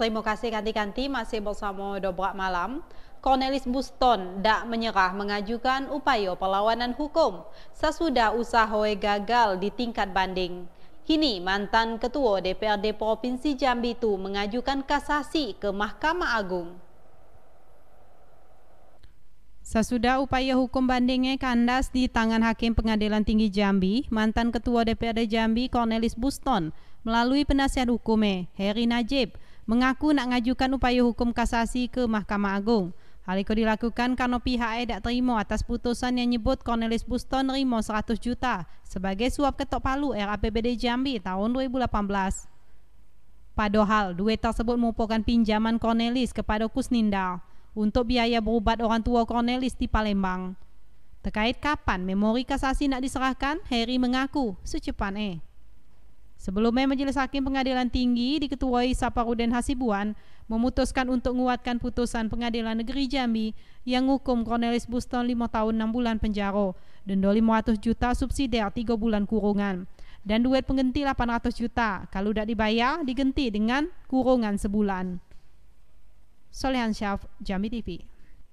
Terima kasih ganti-ganti masih bersama Dobrak Malam. Cornelis Buston tak menyerah mengajukan upaya perlawanan hukum sesudah usaha gagal di tingkat banding. Kini mantan Ketua DPRD Provinsi Jambi itu mengajukan kasasi ke Mahkamah Agung. Sesudah upaya hukum bandingnya kandas di tangan Hakim Pengadilan Tinggi Jambi, mantan Ketua DPRD Jambi Cornelis Buston melalui penasihat hukumnya Heri Najib mengaku nak ngajukan upaya hukum kasasi ke Mahkamah Agung. Hal itu dilakukan karena pihak tidak terima atas putusan yang menyebut Cornelis Buston terima 100 juta sebagai suap ketok palu RAPBD Jambi tahun 2018. Padahal duit tersebut merupakan pinjaman Cornelis kepada Kusnindal untuk biaya berobat orang tua Cornelis di Palembang. Terkait kapan memori kasasi nak diserahkan, Harry mengaku secepatnya. Sebelumnya Majelis Hakim Pengadilan Tinggi diketuai Saparudin Hasibuan memutuskan untuk menguatkan putusan Pengadilan Negeri Jambi yang hukum Cornelis Buston 5 tahun 6 bulan penjara, denda 500 juta subsidi 3 bulan kurungan, dan duit pengganti 800 juta. Kalau tidak dibayar, diganti dengan kurungan sebulan. Solehan Syaf, Jambi TV.